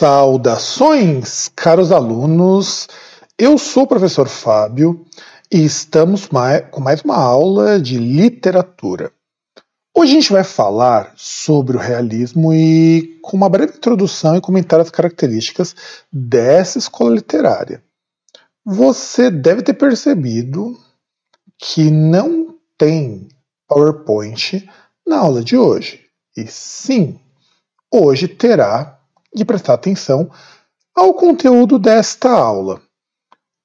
Saudações, caros alunos! Eu sou o professor Fábio e estamos com mais uma aula de literatura. Hoje a gente vai falar sobre o realismo e com uma breve introdução e comentar as características dessa escola literária. Você deve ter percebido que não tem PowerPoint na aula de hoje. E sim, hoje terá de prestar atenção ao conteúdo desta aula.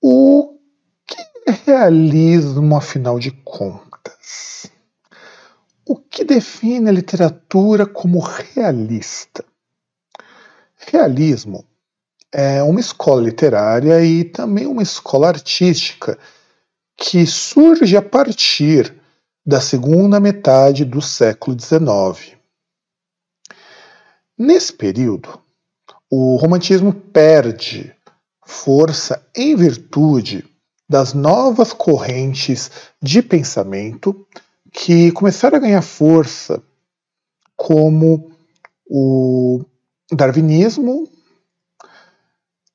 O que é realismo, afinal de contas? O que define a literatura como realista? Realismo é uma escola literária e também uma escola artística que surge a partir da segunda metade do século XIX. Nesse período, o romantismo perde força em virtude das novas correntes de pensamento que começaram a ganhar força, como o darwinismo,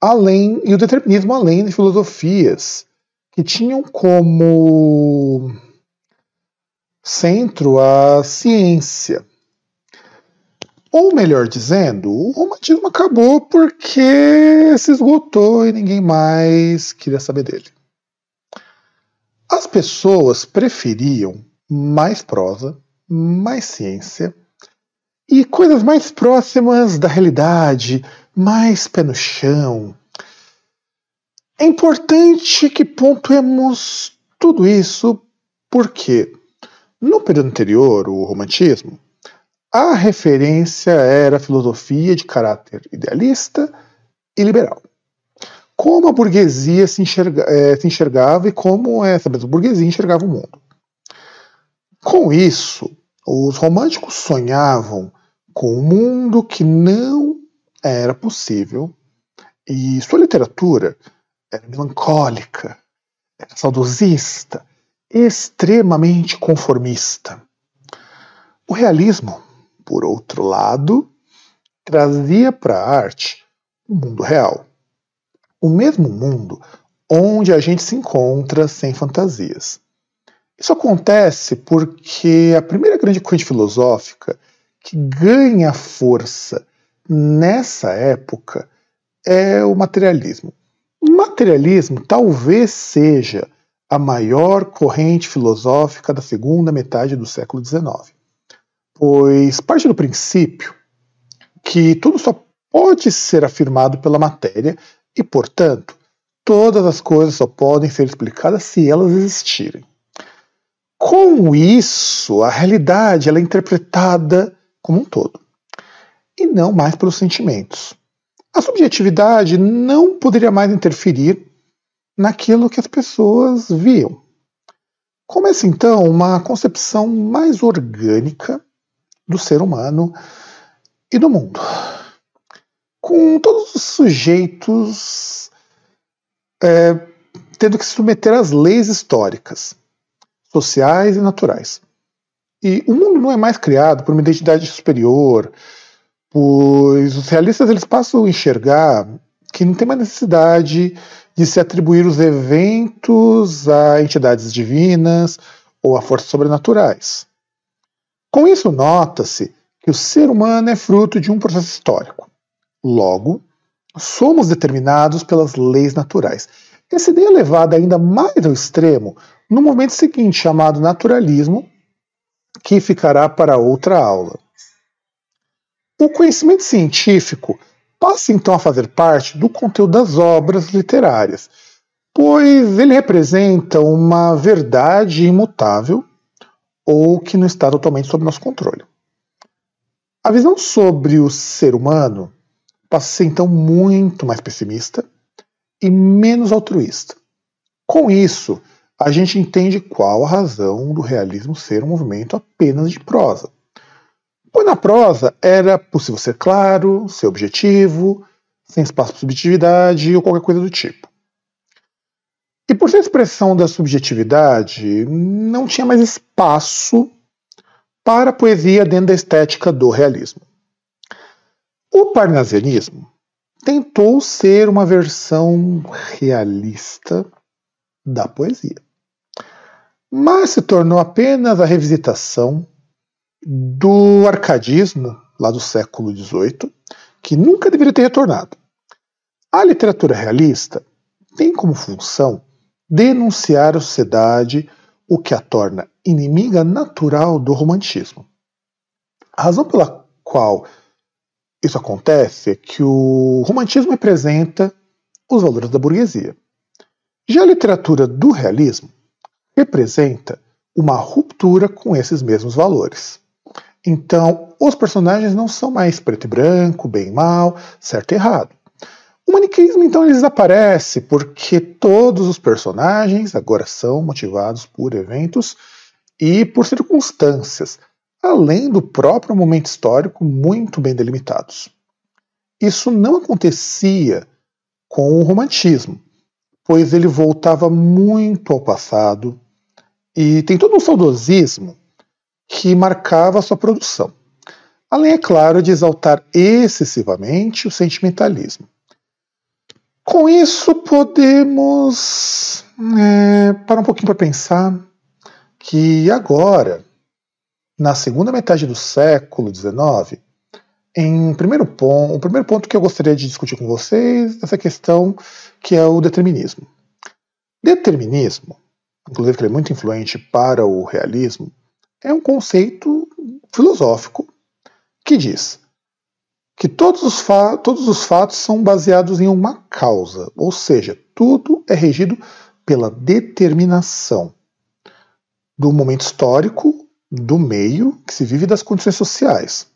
além e o determinismo além de filosofias que tinham como centro a ciência. Ou melhor dizendo, o romantismo acabou porque se esgotou e ninguém mais queria saber dele. As pessoas preferiam mais prosa, mais ciência e coisas mais próximas da realidade, mais pé no chão. É importante que pontuemos tudo isso porque, no período anterior, o romantismo, a referência era a filosofia de caráter idealista e liberal. Como a burguesia se, enxerga, eh, se enxergava e como essa mesma burguesia enxergava o mundo. Com isso, os românticos sonhavam com um mundo que não era possível e sua literatura era melancólica, era saudosista, extremamente conformista. O realismo por outro lado, trazia para a arte o mundo real. O mesmo mundo onde a gente se encontra sem fantasias. Isso acontece porque a primeira grande corrente filosófica que ganha força nessa época é o materialismo. O materialismo talvez seja a maior corrente filosófica da segunda metade do século XIX pois parte do princípio que tudo só pode ser afirmado pela matéria e, portanto, todas as coisas só podem ser explicadas se elas existirem. Com isso, a realidade ela é interpretada como um todo e não mais pelos sentimentos. A subjetividade não poderia mais interferir naquilo que as pessoas viam. Começa então uma concepção mais orgânica do ser humano e do mundo. Com todos os sujeitos é, tendo que se submeter às leis históricas, sociais e naturais. E o mundo não é mais criado por uma identidade superior, pois os realistas eles passam a enxergar que não tem mais necessidade de se atribuir os eventos a entidades divinas ou a forças sobrenaturais. Com isso, nota-se que o ser humano é fruto de um processo histórico. Logo, somos determinados pelas leis naturais. Essa ideia é levada ainda mais ao extremo no momento seguinte, chamado naturalismo, que ficará para outra aula. O conhecimento científico passa então a fazer parte do conteúdo das obras literárias, pois ele representa uma verdade imutável ou que não está totalmente sob nosso controle. A visão sobre o ser humano passa a ser então muito mais pessimista e menos altruísta. Com isso, a gente entende qual a razão do realismo ser um movimento apenas de prosa. Pois na prosa era possível ser claro, ser objetivo, sem espaço para subjetividade ou qualquer coisa do tipo. E por ser expressão da subjetividade, não tinha mais espaço para a poesia dentro da estética do realismo. O parnasianismo tentou ser uma versão realista da poesia, mas se tornou apenas a revisitação do arcadismo lá do século XVIII, que nunca deveria ter retornado. A literatura realista tem como função denunciar a sociedade, o que a torna inimiga natural do romantismo. A razão pela qual isso acontece é que o romantismo representa os valores da burguesia. Já a literatura do realismo representa uma ruptura com esses mesmos valores. Então, os personagens não são mais preto e branco, bem e mal, certo e errado. O maniqueísmo então ele desaparece porque todos os personagens agora são motivados por eventos e por circunstâncias, além do próprio momento histórico muito bem delimitados. Isso não acontecia com o romantismo, pois ele voltava muito ao passado e tem todo um saudosismo que marcava sua produção. Além, é claro, de exaltar excessivamente o sentimentalismo. Com isso, podemos é, parar um pouquinho para pensar que agora, na segunda metade do século XIX, em primeiro ponto, o primeiro ponto que eu gostaria de discutir com vocês é essa questão que é o determinismo. Determinismo, inclusive que ele é muito influente para o realismo, é um conceito filosófico que diz que todos os, todos os fatos são baseados em uma causa, ou seja, tudo é regido pela determinação do momento histórico, do meio que se vive e das condições sociais.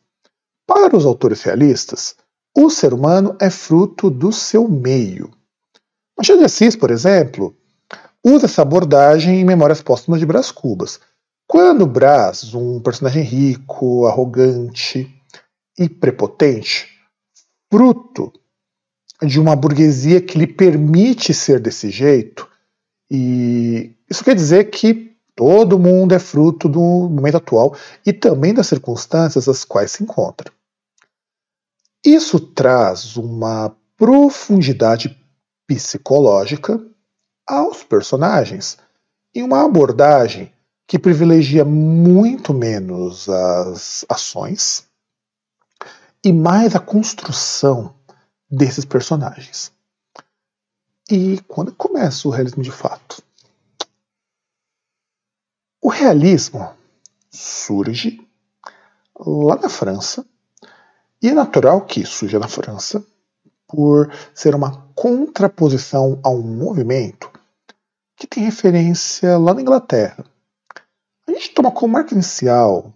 Para os autores realistas, o ser humano é fruto do seu meio. Machado de Assis, por exemplo, usa essa abordagem em Memórias Póstumas de Brás Cubas. Quando Brás, um personagem rico, arrogante, e prepotente, fruto de uma burguesia que lhe permite ser desse jeito. E isso quer dizer que todo mundo é fruto do momento atual e também das circunstâncias às quais se encontra. Isso traz uma profundidade psicológica aos personagens e uma abordagem que privilegia muito menos as ações e mais a construção desses personagens. E quando começa o realismo de fato? O realismo surge lá na França, e é natural que surja na França, por ser uma contraposição a um movimento que tem referência lá na Inglaterra. A gente toma como marca inicial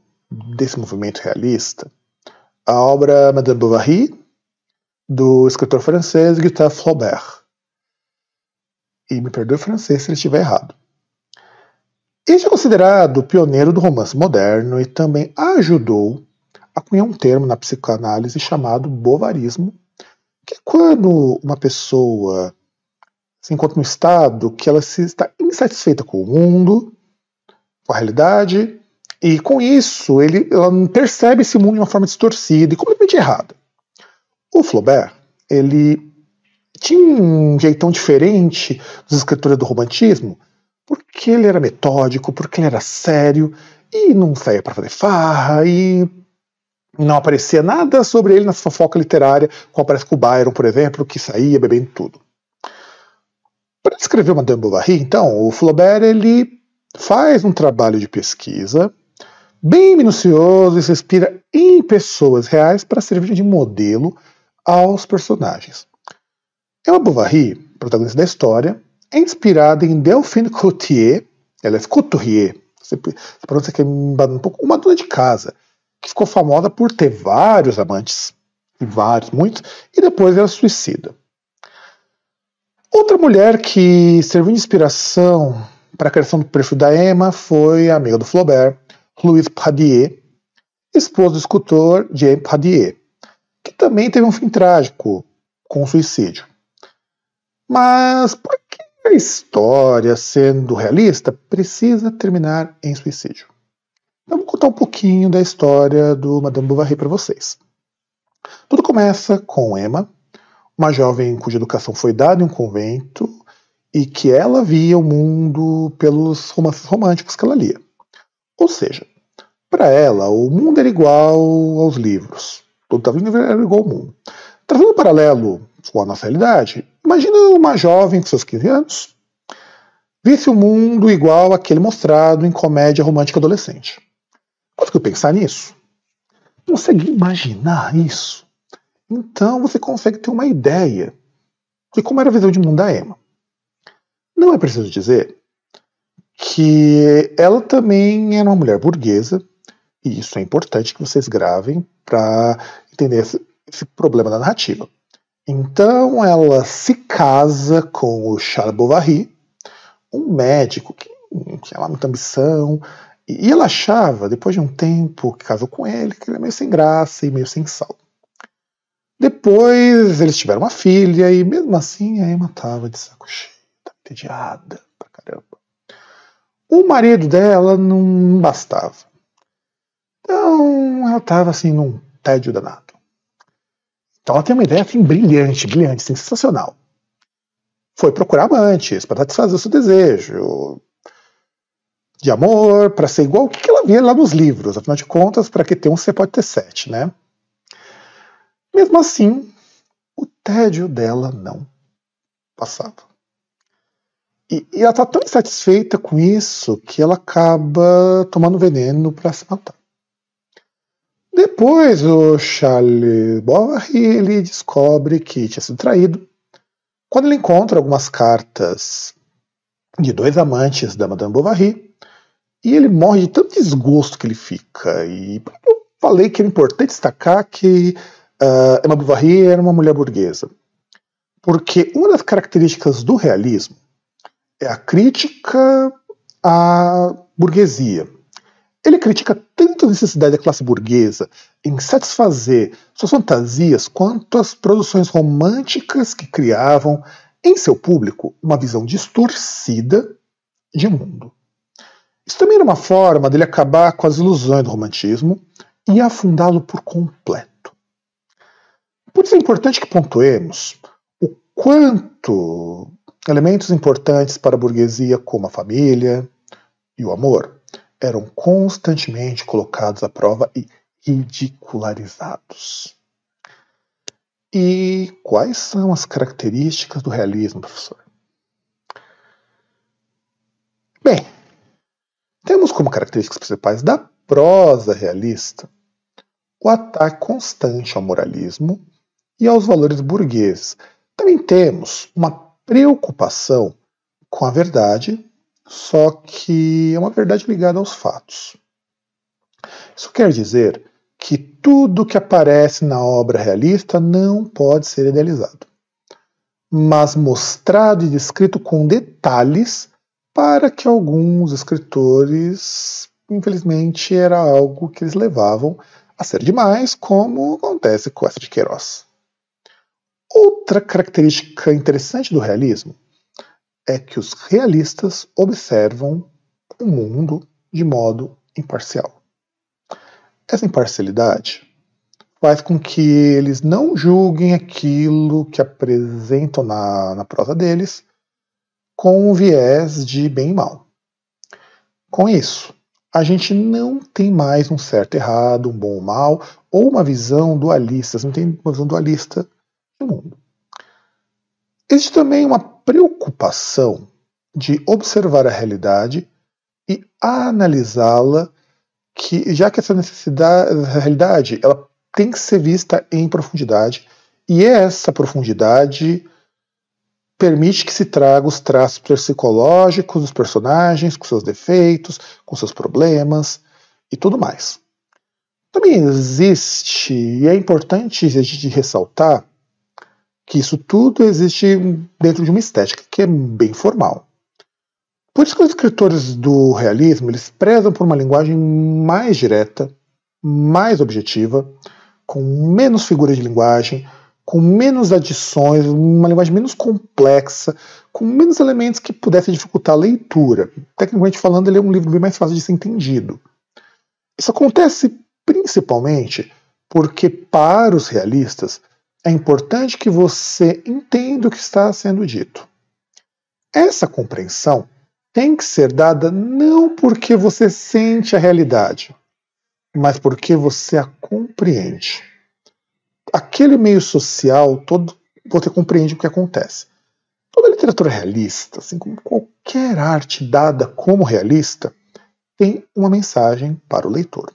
desse movimento realista a obra Madame Bovary, do escritor francês Gustave Flaubert. E me perdoe o francês se ele estiver errado. Este é considerado pioneiro do romance moderno e também ajudou a cunhar um termo na psicanálise chamado bovarismo, que é quando uma pessoa se encontra num estado que ela se está insatisfeita com o mundo, com a realidade, e com isso, ele, ela percebe esse mundo de uma forma distorcida e completamente errada. O Flaubert, ele tinha um jeitão diferente dos escritores do romantismo, porque ele era metódico, porque ele era sério e não saía para fazer farra e não aparecia nada sobre ele na fofoca literária, como aparece com o Byron, por exemplo, que saía bebendo tudo. Para descrever Madame Bovary, então, o Flaubert ele faz um trabalho de pesquisa bem minucioso e se inspira em pessoas reais para servir de modelo aos personagens. Emma Bovary, protagonista da história, é inspirada em Delphine Coutier, ela é Couturier, você pronuncia que é um pouco, uma dona de casa, que ficou famosa por ter vários amantes, vários, muitos, e depois ela suicida. Outra mulher que serviu de inspiração para a criação do perfil da Emma foi a amiga do Flaubert, Louis Padier, esposo do escultor Jean Padier, que também teve um fim trágico com suicídio. Mas por que a história, sendo realista, precisa terminar em suicídio? Eu vou contar um pouquinho da história do Madame Bovary para vocês. Tudo começa com Emma, uma jovem cuja educação foi dada em um convento e que ela via o mundo pelos romances românticos que ela lia. Ou seja, para ela, o mundo era igual aos livros. Todo estava tá livro era igual ao mundo. Trazendo um paralelo com a nossa realidade, imagina uma jovem com seus 15 anos visse o um mundo igual àquele mostrado em comédia romântica adolescente. Conseguiu pensar nisso? Consegue imaginar isso? Então você consegue ter uma ideia de como era a visão de mundo da Emma. Não é preciso dizer que ela também é uma mulher burguesa, e isso é importante que vocês gravem para entender esse, esse, problema da narrativa. Então ela se casa com o Charles Bovary, um médico que tinha lá muita ambição, e ela achava, depois de um tempo que casou com ele, que ele é meio sem graça e meio sem sal. Depois eles tiveram uma filha, e mesmo assim a Emma estava de saco cheio, entediada. O marido dela não bastava. Então ela estava assim num tédio danado. Então ela tem uma ideia assim, brilhante, brilhante, sensacional. Foi procurar amantes para satisfazer o seu desejo de amor, para ser igual o que ela via lá nos livros. Afinal de contas, para que ter um, você pode ter sete, né? Mesmo assim, o tédio dela não passava. E, e ela está tão insatisfeita com isso que ela acaba tomando veneno para se matar. Depois, o Charles Bovary ele descobre que tinha sido traído. Quando ele encontra algumas cartas de dois amantes da Madame Bovary, e ele morre de tanto desgosto que ele fica. E eu falei que era é importante destacar que uh, Emma Bovary era uma mulher burguesa. Porque uma das características do realismo é a crítica à burguesia. Ele critica tanto a necessidade da classe burguesa em satisfazer suas fantasias quanto as produções românticas que criavam em seu público uma visão distorcida de mundo. Isso também era uma forma dele acabar com as ilusões do romantismo e afundá-lo por completo. Por isso é importante que pontuemos o quanto Elementos importantes para a burguesia, como a família e o amor, eram constantemente colocados à prova e ridicularizados. E quais são as características do realismo, professor? Bem, temos como características principais da prosa realista o ataque constante ao moralismo e aos valores burgueses. Também temos uma preocupação com a verdade, só que é uma verdade ligada aos fatos. Isso quer dizer que tudo que aparece na obra realista não pode ser idealizado, mas mostrado e descrito com detalhes para que alguns escritores, infelizmente, era algo que eles levavam a ser demais, como acontece com essa de Queiroz. Outra característica interessante do realismo é que os realistas observam o mundo de modo imparcial. Essa imparcialidade faz com que eles não julguem aquilo que apresentam na, na prosa deles com um viés de bem e mal. Com isso, a gente não tem mais um certo errado, um bom ou mal, ou uma visão dualista. Você não tem uma visão dualista no mundo. Existe também uma preocupação de observar a realidade e analisá-la, que já que essa necessidade, essa realidade, ela tem que ser vista em profundidade e essa profundidade permite que se traga os traços psicológicos dos personagens, com seus defeitos, com seus problemas e tudo mais. Também existe, e é importante a gente ressaltar, que isso tudo existe dentro de uma estética que é bem formal. Por isso que os escritores do realismo eles prezam por uma linguagem mais direta, mais objetiva, com menos figuras de linguagem, com menos adições, uma linguagem menos complexa, com menos elementos que pudessem dificultar a leitura. Tecnicamente falando, ele é um livro bem mais fácil de ser entendido. Isso acontece principalmente porque, para os realistas, é importante que você entenda o que está sendo dito. Essa compreensão tem que ser dada não porque você sente a realidade, mas porque você a compreende. Aquele meio social todo você compreende o que acontece. Toda literatura realista, assim como qualquer arte dada como realista, tem uma mensagem para o leitor.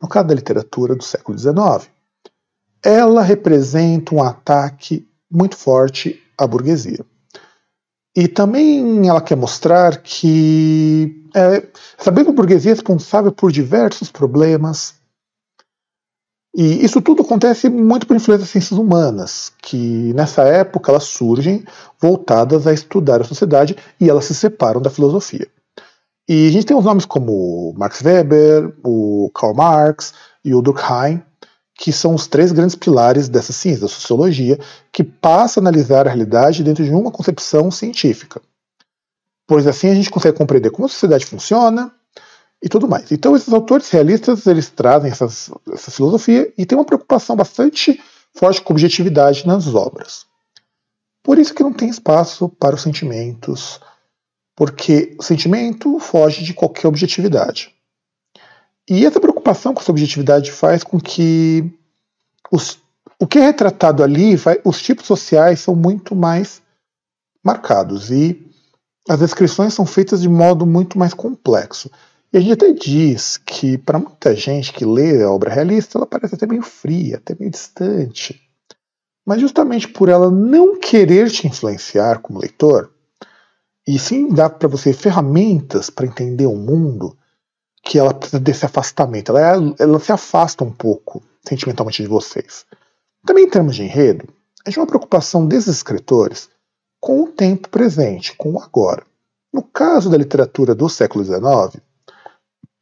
No caso da literatura do século XIX, ela representa um ataque muito forte à burguesia. E também ela quer mostrar que é, que a burguesia é responsável por diversos problemas. E isso tudo acontece muito por influência das ciências humanas, que nessa época elas surgem voltadas a estudar a sociedade e elas se separam da filosofia. E a gente tem os nomes como Max Weber, o Karl Marx e o Durkheim, que são os três grandes pilares dessa ciência, da sociologia, que passa a analisar a realidade dentro de uma concepção científica. Pois assim a gente consegue compreender como a sociedade funciona e tudo mais. Então esses autores realistas, eles trazem essas, essa filosofia e tem uma preocupação bastante forte com objetividade nas obras. Por isso que não tem espaço para os sentimentos, porque o sentimento foge de qualquer objetividade. E essa preocupação com a subjetividade faz com que os, o que é retratado ali, vai, os tipos sociais são muito mais marcados e as descrições são feitas de modo muito mais complexo. E a gente até diz que para muita gente que lê a obra realista, ela parece até meio fria, até meio distante. Mas justamente por ela não querer te influenciar como leitor, e sim dar para você ferramentas para entender o mundo, que ela precisa desse afastamento. Ela, ela se afasta um pouco sentimentalmente de vocês. Também em termos de enredo, é de uma preocupação desses escritores com o tempo presente, com o agora. No caso da literatura do século XIX,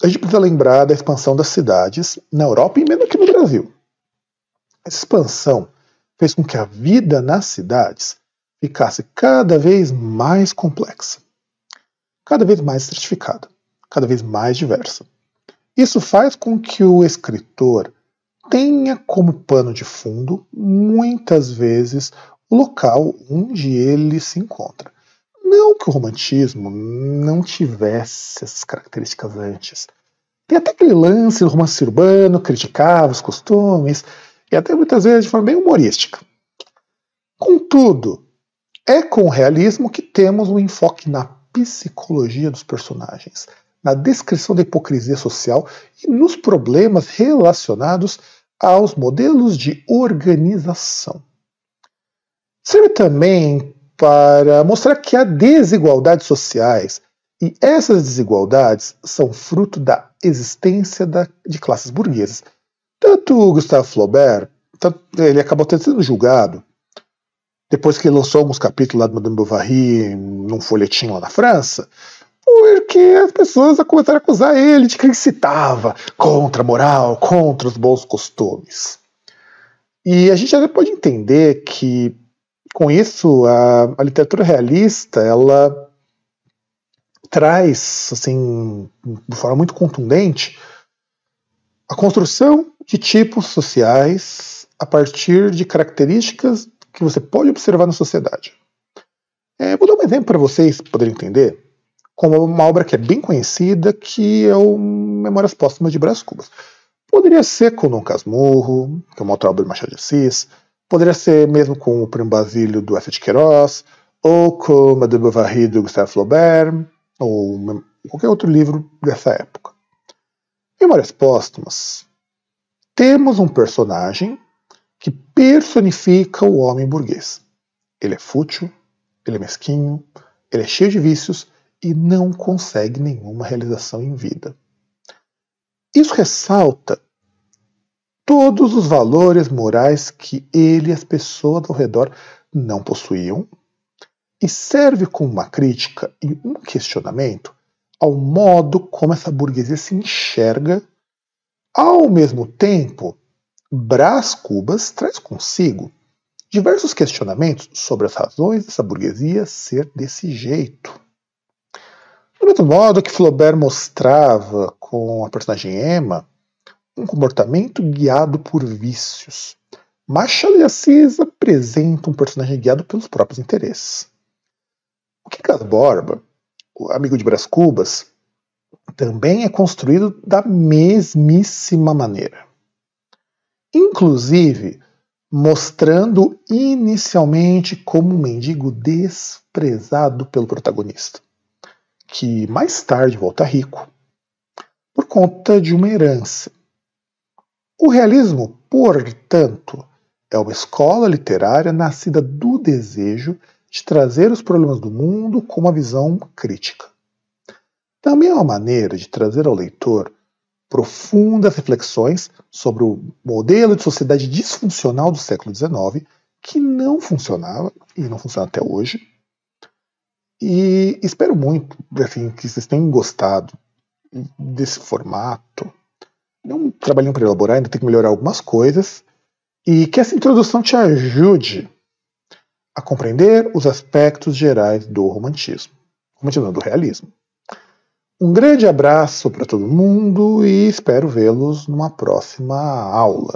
a gente precisa lembrar da expansão das cidades na Europa e mesmo aqui no Brasil. Essa expansão fez com que a vida nas cidades ficasse cada vez mais complexa, cada vez mais estratificada cada vez mais diversa. Isso faz com que o escritor tenha como pano de fundo, muitas vezes, o local onde ele se encontra. Não que o romantismo não tivesse essas características antes. Tem até aquele lance do romance urbano, criticava os costumes, e até muitas vezes de forma bem humorística. Contudo, é com o realismo que temos um enfoque na psicologia dos personagens, na descrição da hipocrisia social e nos problemas relacionados aos modelos de organização. Serve também para mostrar que há desigualdades sociais e essas desigualdades são fruto da existência da, de classes burguesas. Tanto Gustave Flaubert, tanto, ele acabou sendo julgado depois que lançou alguns capítulos lá do Madame Bovary num folhetim lá na França, porque as pessoas começaram a acusar ele de que ele citava contra a moral, contra os bons costumes. E a gente até pode entender que, com isso, a, a literatura realista, ela traz, assim, de forma muito contundente, a construção de tipos sociais a partir de características que você pode observar na sociedade. É, vou dar um exemplo para vocês poderem entender com uma obra que é bem conhecida, que é o Memórias Póstumas de Brás Cubas. Poderia ser com Dom Casmurro, que é uma outra obra do Machado de Assis, poderia ser mesmo com o Primo Basílio do F. de Queiroz, ou com Madame Bovary do Gustave Flaubert, ou qualquer outro livro dessa época. Memórias Póstumas, temos um personagem que personifica o homem burguês. Ele é fútil, ele é mesquinho, ele é cheio de vícios e não consegue nenhuma realização em vida. Isso ressalta todos os valores morais que ele e as pessoas ao redor não possuíam e serve como uma crítica e um questionamento ao modo como essa burguesia se enxerga, ao mesmo tempo Brás Cubas traz consigo diversos questionamentos sobre as razões dessa burguesia ser desse jeito. Do mesmo modo que Flaubert mostrava com a personagem Emma um comportamento guiado por vícios, Machado de Assis apresenta um personagem guiado pelos próprios interesses. O Quincaso Borba, o amigo de Brás Cubas, também é construído da mesmíssima maneira. Inclusive, mostrando inicialmente como um mendigo desprezado pelo protagonista que mais tarde volta rico por conta de uma herança. O realismo, portanto, é uma escola literária nascida do desejo de trazer os problemas do mundo com uma visão crítica. Também é uma maneira de trazer ao leitor profundas reflexões sobre o modelo de sociedade disfuncional do século XIX, que não funcionava e não funciona até hoje, e espero muito assim, que vocês tenham gostado desse formato. É um trabalhinho para elaborar, ainda tem que melhorar algumas coisas. E que essa introdução te ajude a compreender os aspectos gerais do romantismo. Romantismo, do realismo. Um grande abraço para todo mundo e espero vê-los numa próxima aula.